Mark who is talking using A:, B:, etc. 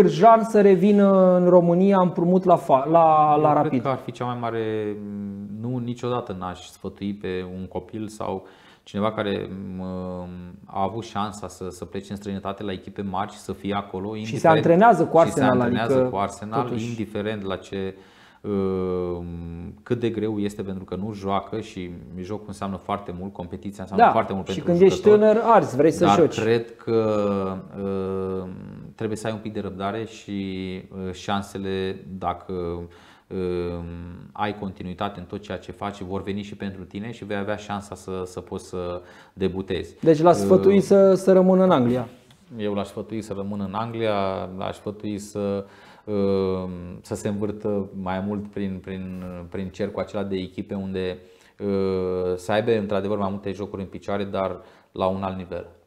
A: Cârjan să revină în România împrumut la, fa- la, la Eu Rapid.
B: Cred că ar fi cea mai mare, mm, nu niciodată n-aș sfătui pe un copil sau cineva care mm, a avut șansa să, să plece în străinătate la echipe mari și să fie acolo. Și se antrenează cu Arsenal. Și se antrenează adică, cu Arsenal, totuși. indiferent la ce mm, cât de greu este pentru că nu joacă și jocul înseamnă foarte mult, competiția înseamnă da, foarte mult pentru Și când jucător, ești tânăr, arzi, vrei să dar joci. cred că trebuie să ai un pic de răbdare și uh, șansele dacă um, ai continuitate în tot ceea ce faci, vor veni și pentru tine și vei avea șansa să, să poți să debutezi.
A: Deci l-aș uh, sfătui să, să rămână în Anglia.
B: Eu l-aș sfătui să rămână în Anglia, l-aș sfătui să, um, să se învârtă mai mult prin, prin, prin cercul acela de echipe unde uh, să aibă într-adevăr mai multe jocuri în picioare, dar la un alt nivel.